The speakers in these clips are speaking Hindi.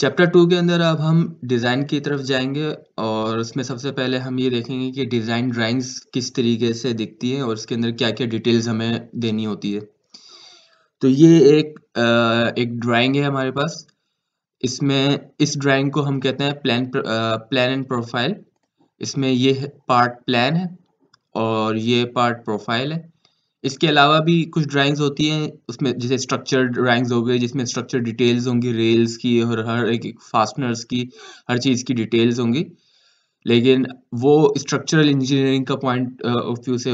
चैप्टर टू के अंदर अब हम डिज़ाइन की तरफ जाएंगे और उसमें सबसे पहले हम ये देखेंगे कि डिज़ाइन ड्राइंग्स किस तरीके से दिखती है और उसके अंदर क्या क्या डिटेल्स हमें देनी होती है तो ये एक आ, एक ड्राइंग है हमारे पास इसमें इस ड्राइंग को हम कहते हैं प्लान प्लान एंड प्रोफाइल इसमें ये पार्ट प्लान है और ये पार्ट प्रोफाइल है इसके अलावा भी कुछ ड्राइंग्स होती हैं उसमें जैसे स्ट्रक्चर ड्राइंग्स हो गए जिसमें स्ट्रक्चर डिटेल्स होंगी रेल्स की और हर एक फास्टनर्स की हर चीज़ की डिटेल्स होंगी लेकिन वो स्ट्रक्चरल इंजीनियरिंग का पॉइंट ऑफ व्यू से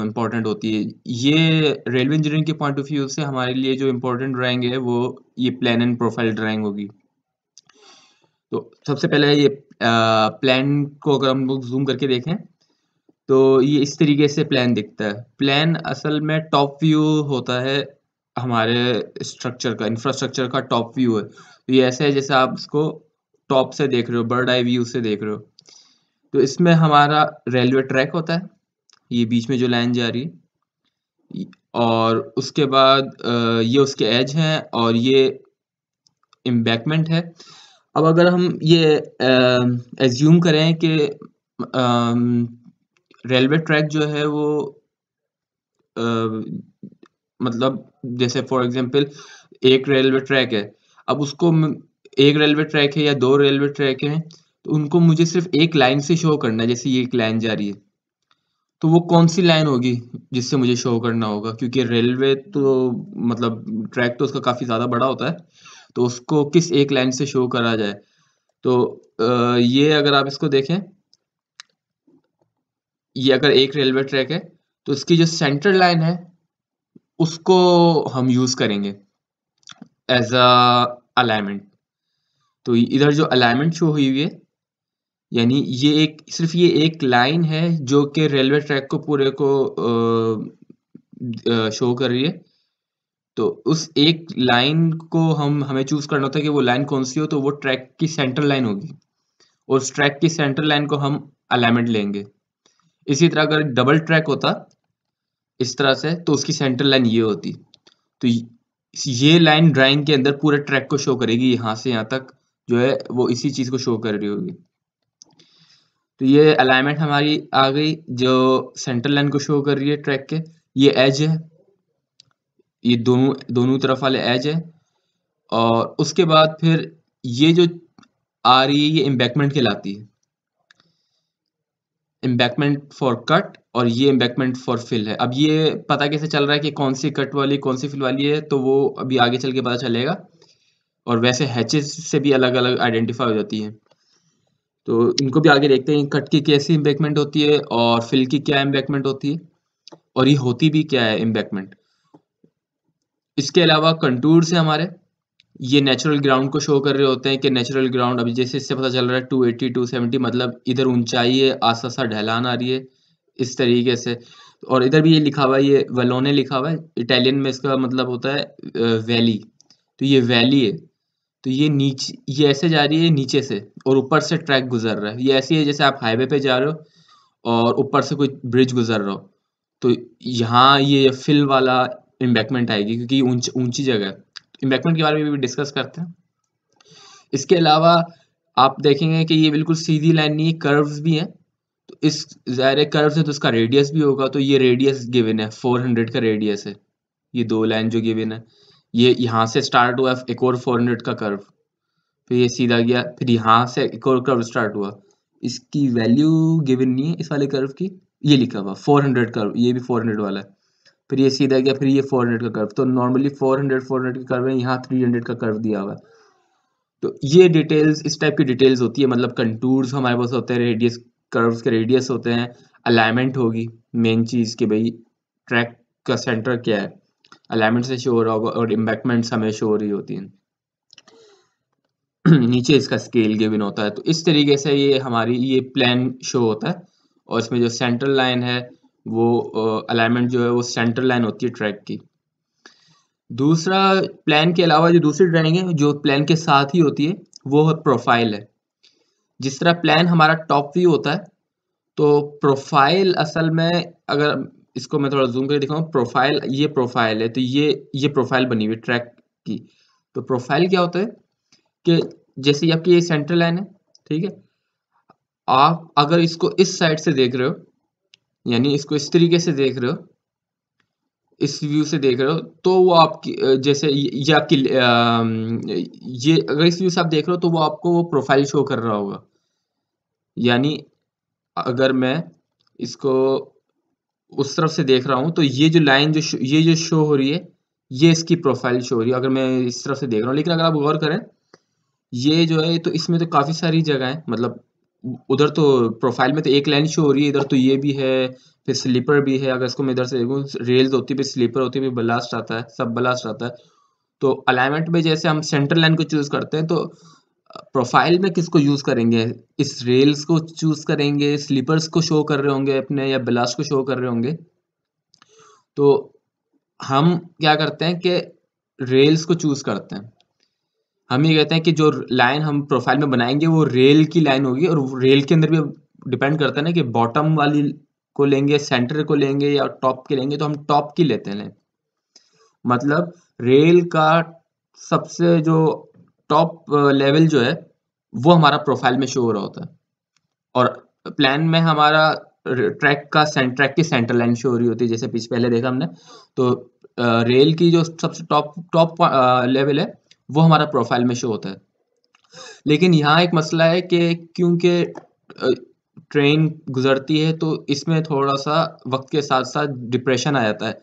इम्पॉर्टेंट होती है ये रेलवे इंजीनियरिंग के पॉइंट ऑफ व्यू से हमारे लिए जो इम्पोर्टेंट ड्राइंग है वो ये प्लान एंड प्रोफाइल ड्राइंग होगी तो सबसे पहले ये प्लान को अगर हम लोग जूम करके देखें तो ये इस तरीके से प्लान दिखता है प्लान असल में टॉप व्यू होता है हमारे स्ट्रक्चर का इंफ्रास्ट्रक्चर का टॉप व्यू है तो ये ऐसे है जैसे आप इसको टॉप से देख रहे हो बर्ड आई व्यू से देख रहे हो तो इसमें हमारा रेलवे ट्रैक होता है ये बीच में जो लाइन जा रही है और उसके बाद ये उसके एज हैं और ये एम्बैकमेंट है अब अगर हम ये एज्यूम करें कि रेलवे ट्रैक जो है वो आ, मतलब जैसे फॉर एग्जांपल एक रेलवे ट्रैक है अब उसको एक रेलवे ट्रैक है या दो रेलवे ट्रैक है तो उनको मुझे सिर्फ एक लाइन से शो करना है जैसे ये एक लाइन जा रही है तो वो कौन सी लाइन होगी जिससे मुझे शो करना होगा क्योंकि रेलवे तो मतलब ट्रैक तो उसका काफ़ी ज़्यादा बड़ा होता है तो उसको किस एक लाइन से शो करा जाए तो ये अगर आप इसको देखें ये अगर एक रेलवे ट्रैक है तो इसकी जो सेंटर लाइन है उसको हम यूज़ करेंगे एज अ अलाइनमेंट तो इधर जो अलाइनमेंट शो हुई हुई है यानी ये एक सिर्फ ये एक लाइन है जो कि रेलवे ट्रैक को पूरे को आ, आ, शो कर रही है तो उस एक लाइन को हम हमें चूज़ करना होता है कि वो लाइन कौन सी हो तो वो ट्रैक की सेंटर लाइन होगी और उस ट्रैक की सेंटर लाइन को हम अलाइनमेंट लेंगे इसी तरह अगर डबल ट्रैक होता इस तरह से तो उसकी सेंटर लाइन ये होती तो ये लाइन ड्राइंग के अंदर पूरे ट्रैक को शो करेगी यहां से यहां तक जो है वो इसी चीज़ को शो कर रही होगी तो ये अलाइनमेंट हमारी आ गई जो सेंटर लाइन को शो कर रही है ट्रैक के ये एज है ये दोनों दोनों तरफ वाले एज है और उसके बाद फिर ये जो आ रही है ये इम्बैकमेंट कहलाती है एम्बैकमेंट फॉर कट और ये एम्बैकमेंट फॉर फिल है अब ये पता कैसे चल रहा है कि कौन सी कट वाली कौन सी फिल वाली है तो वो अभी आगे चल के पता चलेगा और वैसे हैचेस से भी अलग अलग आइडेंटिफाई हो जाती है तो इनको भी आगे देखते हैं कट की कैसी एम्बैकमेंट होती है और फिल की क्या एम्बैकमेंट होती है और ये होती भी क्या है एम्बैकमेंट इसके अलावा कंटूर्स है हमारे ये नेचुरल ग्राउंड को शो कर रहे होते हैं कि नेचुरल ग्राउंड अभी जैसे इससे पता चल रहा है टू एटी टू सेवेंटी मतलब इधर ऊंचाई है आसा सा ढहलान आ रही है इस तरीके से और इधर भी ये लिखा हुआ है ये वलोने लिखा हुआ है इटालियन में इसका मतलब होता है वैली तो ये वैली है तो ये नीचे ये ऐसे जा रही है नीचे से और ऊपर से ट्रैक गुजर रहा है ये ऐसी है जैसे आप हाईवे पे जा रहे हो और ऊपर से कोई ब्रिज गुजर रहा हो तो यहाँ ये फिल वाला इम्बैकमेंट आएगी क्योंकि ऊंची उन्च, ऊंची जगह है इन्वेस्टमेंट के बारे में भी डिस्कस करते हैं इसके अलावा आप देखेंगे कि ये बिल्कुल सीधी लाइन नहीं है कर्व्स भी हैं तो इस ज़ाहिर कर्व्स है तो इसका रेडियस भी होगा तो ये रेडियस गिवन है 400 का रेडियस है ये दो लाइन जो गिवन है ये यहाँ से स्टार्ट हुआ एक और 400 का कर्व फिर ये सीधा गया फिर यहाँ से एक और कर्व स्टार्ट हुआ इसकी वैल्यू गिवन नहीं है इस वाले कर्व की ये लिखा हुआ 400 कर्व ये भी 400 वाला है फिर ये सीधा गया फिर ये 400 का कर्व तो नॉर्मली 400 400 के कर्व है यहाँ 300 का कर्व दिया हुआ है तो ये डिटेल्स इस टाइप की डिटेल्स होती है मतलब कंटूर्स हमारे पास होते हैं रेडियस कर्व्स के रेडियस होते हैं अलाइनमेंट होगी मेन चीज़ के भाई ट्रैक का सेंटर क्या है अलाइनमेंट से शो हो रहा होगा और इम्बैकमेंट्स हमें शो हो रही होती है नीचे इसका स्केल गिवन होता है तो इस तरीके से ये हमारी ये प्लान शो होता है और इसमें जो सेंट्रल लाइन है वो अलाइनमेंट जो है वो सेंटर लाइन होती है ट्रैक की दूसरा प्लान के अलावा जो दूसरी ट्रेनिंग है जो प्लान के साथ ही होती है वो है प्रोफाइल है जिस तरह प्लान हमारा टॉप व्यू होता है तो प्रोफाइल असल में अगर इसको मैं थोड़ा जूम करके दिखाऊँ प्रोफाइल ये प्रोफाइल है तो ये ये प्रोफाइल बनी हुई ट्रैक की तो प्रोफाइल क्या होता है कि जैसे आपकी ये सेंटर लाइन है ठीक है आप अगर इसको इस साइड से देख रहे हो यानी इसको इस तरीके से देख रहे हो इस व्यू से देख रहे हो तो वो आपकी जैसे ये आपकी ये अगर इस व्यू से आप देख रहे हो तो वो आपको वो प्रोफाइल शो कर रहा होगा यानी अगर मैं इसको उस तरफ से देख रहा हूँ तो ये जो लाइन जो ये जो शो हो रही है ये इसकी प्रोफाइल शो हो रही है अगर मैं इस तरफ से देख रहा हूँ लेकिन अगर आप गौर करें ये जो है तो इसमें तो काफ़ी सारी जगह है मतलब उधर तो प्रोफाइल में तो एक लाइन शो हो रही है इधर तो ये भी है फिर स्लीपर भी है अगर इसको मैं इधर से देखूँ रेल्स होती है फिर स्लीपर होती है फिर ब्लास्ट आता है सब ब्लास्ट आता है तो अलाइनमेंट में जैसे हम सेंटर लाइन को चूज़ करते हैं तो प्रोफाइल में किसको यूज़ करेंगे इस रेल्स को चूज़ करेंगे स्लीपर्स को शो कर रहे होंगे अपने या ब्लास्ट को शो कर रहे होंगे तो हम क्या करते हैं कि रेल्स को चूज़ करते हैं हम ये कहते हैं कि जो लाइन हम प्रोफाइल में बनाएंगे वो रेल की लाइन होगी और रेल के अंदर भी डिपेंड करता है ना कि बॉटम वाली को लेंगे सेंटर को लेंगे या टॉप की लेंगे तो हम टॉप की लेते हैं मतलब रेल का सबसे जो टॉप लेवल जो है वो हमारा प्रोफाइल में शो हो रहा होता है और प्लान में हमारा ट्रैक का ट्रैक की सेंटर लाइन शो हो रही होती है जैसे पीछे पहले देखा हमने तो रेल की जो सबसे टॉप टॉप लेवल है वो हमारा प्रोफाइल में शो होता है लेकिन यहाँ एक मसला है कि क्योंकि ट्रेन गुजरती है तो इसमें थोड़ा सा वक्त के साथ साथ डिप्रेशन आ जाता है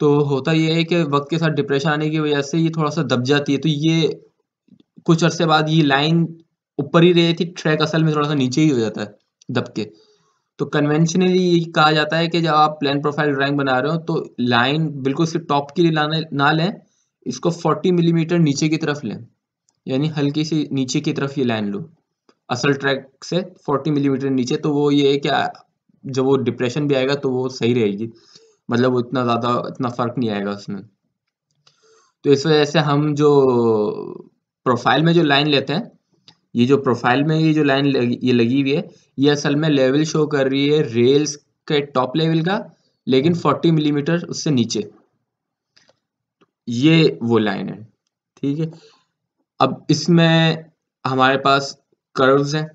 तो होता यह है कि वक्त के साथ डिप्रेशन आने की वजह से ये थोड़ा सा दब जाती है तो ये कुछ अरसे बाद ये लाइन ऊपर ही रही थी ट्रैक असल में थोड़ा सा नीचे ही हो जाता है दब के तो कन्वेंशनली ये कहा जाता है कि जब आप प्लान प्रोफाइल ड्राइंग बना रहे हो तो लाइन बिल्कुल सिर्फ टॉप के लिए लाने ना लें इसको 40 मिलीमीटर mm नीचे की तरफ लें यानी हल्की सी नीचे की तरफ ये लाइन लो असल ट्रैक से 40 मिलीमीटर mm नीचे तो वो ये है कि जब वो डिप्रेशन भी आएगा तो वो सही रहेगी मतलब इतना ज़्यादा इतना फ़र्क नहीं आएगा उसमें तो इस वजह से हम जो प्रोफाइल में जो लाइन लेते हैं ये जो प्रोफाइल में ये जो लाइन लगी, ये लगी हुई है ये असल में लेवल शो कर रही है रेल्स के टॉप लेवल का लेकिन 40 हम्म। मिलीमीटर mm उससे नीचे ये वो लाइन है ठीक है अब इसमें हमारे पास कर्व्स हैं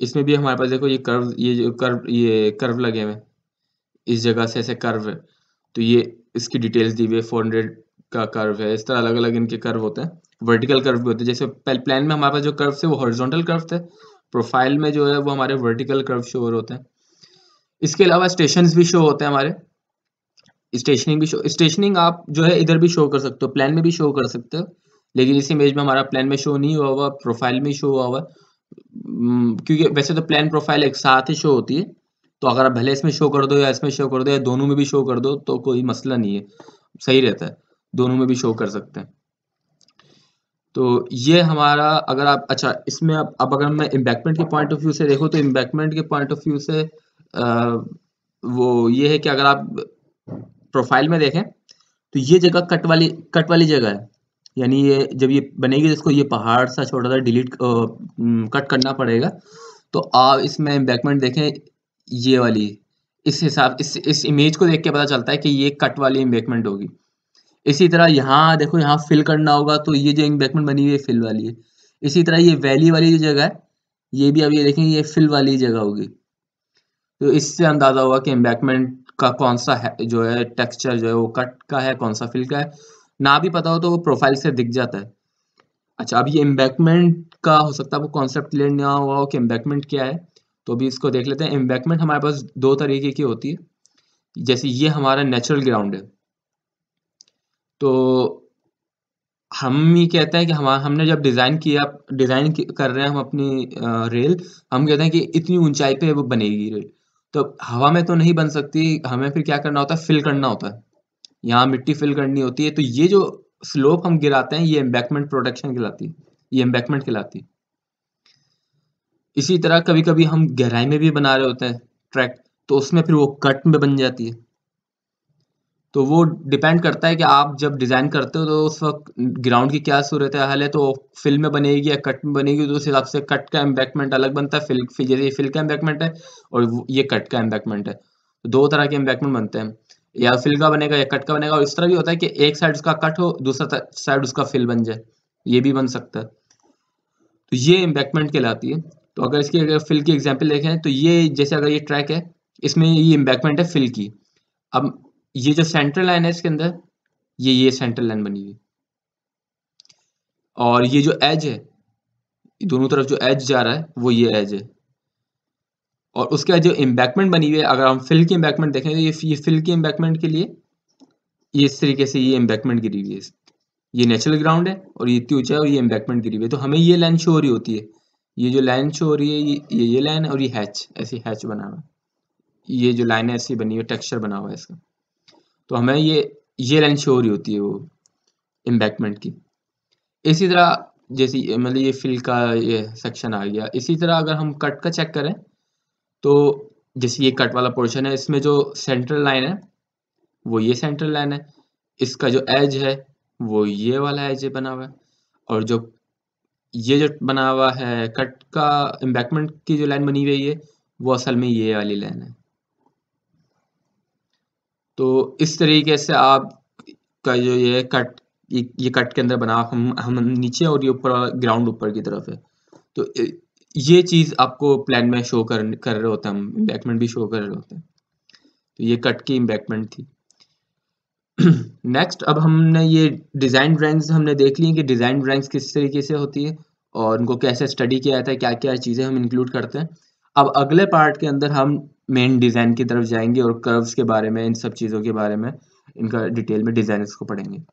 इसमें भी हमारे पास देखो ये कर्व ये जो कर्व ये कर्व लगे हुए इस जगह से ऐसे कर्व है तो ये इसकी डिटेल्स दी हुई है फोर हंड्रेड का कर्व है इस तरह अलग अलग इनके कर्व होते हैं वर्टिकल कर्व भी होते हैं जैसे प्लान में हमारे पास जो कर्व थे वो हॉरिजॉन्टल कर्व थे प्रोफाइल में जो है वो हमारे वर्टिकल कर्व शो होते हैं इसके अलावा स्टेशन भी शो होते हैं हमारे स्टेशनिंग भी शो स्टेशनिंग आप जो है इधर भी शो कर सकते हो प्लान में भी शो कर सकते हो लेकिन इस इमेज में हमारा प्लान में शो नहीं हुआ हुआ प्रोफाइल में शो हुआ हुआ हम्म, क्योंकि वैसे तो प्लान प्रोफाइल एक साथ ही शो होती है तो अगर आप भले इसमें शो कर दो या इसमें शो कर दो या दोनों में भी शो कर दो तो कोई मसला नहीं है सही रहता है दोनों में भी शो कर सकते हैं तो ये हमारा अगर आप अच्छा इसमें आप, अब अगर मैं इम्बैकमेंट के पॉइंट ऑफ व्यू से देखो तो इम्बैकमेंट के पॉइंट ऑफ व्यू से आ, वो ये है कि अगर आप प्रोफाइल में देखें तो ये जगह कट वाली कट वाली जगह है यानी ये जब ये बनेगी तो इसको ये पहाड़ सा छोटा सा डिलीट कट करना पड़ेगा तो आप इसमें एम्बैकमेंट देखें ये वाली इस हिसाब इस इस इमेज को देख के पता चलता है कि ये कट वाली एम्बैकमेंट होगी इसी तरह यहाँ देखो यहाँ फिल करना होगा तो ये जो एम्बैकमेंट बनी हुई है फिल वाली है इसी तरह ये वैली वाली जो जगह है ये भी अब ये देखें ये फिल वाली जगह होगी तो इससे अंदाज़ा होगा कि एम्बैकमेंट का कौन सा है जो है टेक्सचर जो है वो कट का है कौन सा फिल का है ना भी पता हो तो वो प्रोफाइल से दिख जाता है अच्छा अब ये एम्बैकमेंट का हो सकता है वो कॉन्सेप्ट क्लियर नहीं हुआ हो कि एम्बैकमेंट क्या है तो भी इसको देख लेते हैं एम्बैकमेंट हमारे पास दो तरीके की होती है जैसे ये हमारा नेचुरल ग्राउंड है तो हम ये कहते हैं कि हम हमने जब डिज़ाइन किया डिज़ाइन कर रहे हैं हम अपनी रेल हम कहते हैं कि इतनी ऊंचाई पे वो बनेगी रेल तो हवा में तो नहीं बन सकती हमें फिर क्या करना होता है फिल करना होता है यहाँ मिट्टी फिल करनी होती है तो ये जो स्लोप हम गिराते हैं ये एम्बैकमेंट प्रोडक्शन कहलाती है ये एम्बैकमेंट कहलाती है इसी तरह कभी कभी हम गहराई में भी बना रहे होते हैं ट्रैक तो उसमें फिर वो कट में बन जाती है तो वो डिपेंड करता है कि आप जब डिज़ाइन करते हो तो उस वक्त ग्राउंड की क्या सूरत हाल है तो फिल्म में बनेगी या कट में बनेगी तो उस हिसाब से कट का एम्बैकमेंट अलग बनता है फिल जैसे ये फिल का एम्बैकमेंट है और ये कट का एम्बैकमेंट है तो दो तरह के एम्बैकमेंट बनते हैं या फिल का बनेगा या कट का बनेगा और इस तरह भी होता है कि एक साइड उसका कट हो दूसरा साइड उसका फिल बन जाए ये भी बन सकता है तो ये एम्बैकमेंट कहलाती है तो अगर इसकी अगर फिल की एग्जाम्पल देखें तो ये जैसे अगर ये ट्रैक है इसमें ये एम्बैकमेंट है फिल की अब ये जो सेंट्रल लाइन है इसके अंदर ये ये सेंट्रल लाइन बनी हुई और ये जो एज है दोनों तरफ जो एज जा रहा है वो ये एज है और उसके बाद जो इम्बैकमेंट बनी हुई है अगर हम फिल की इम्बैकमेंट देखें तो ये ये फिल की इम्बैकमेंट के लिए ये इस तरीके से ये इम्बैकमेंट गिरी हुई है ये नेचुरल ग्राउंड है और ये इतनी ऊंचा है और ये इम्बैकमेंट गिरी हुई है तो हमें ये लाइन शो हो रही होती है ये जो लाइन शो हो रही है ये ये, ये लाइन है और ये हैच ऐसी हैच बना हुआ है ये जो लाइन है ऐसी बनी हुई है टेक्स्चर बना हुआ है इसका तो हमें ये ये लाइन शो हो रही होती है वो इम्बैकमेंट की इसी तरह जैसी मतलब ये फिल का ये सेक्शन आ गया इसी तरह अगर हम कट का चेक करें तो जैसे ये कट वाला पोर्शन है इसमें जो सेंट्रल लाइन है वो ये सेंट्रल लाइन है इसका जो एज है वो ये वाला एज बना हुआ है और जो ये जो बना हुआ है कट का एम्बैकमेंट की जो लाइन बनी हुई है वो असल में ये वाली लाइन है तो इस तरीके से आप का जो ये कट ये कट के अंदर बना हम हम नीचे और ये ऊपर ग्राउंड ऊपर की तरफ है तो ये चीज़ आपको प्लान में शो कर कर रहे होते हैं हम इम्बैकमेंट भी शो कर रहे होते हैं तो ये कट की इम्बैकमेंट थी नेक्स्ट अब हमने ये डिज़ाइन ड्राइंग्स हमने देख ली कि डिज़ाइन ड्राइंग्स किस तरीके से होती है और उनको कैसे स्टडी किया जाता है क्या क्या चीज़ें हम इंक्लूड करते हैं अब अगले पार्ट के अंदर हम मेन डिज़ाइन की तरफ जाएंगे और कर्व्स के बारे में इन सब चीज़ों के बारे में इनका डिटेल में डिज़ाइन को पढ़ेंगे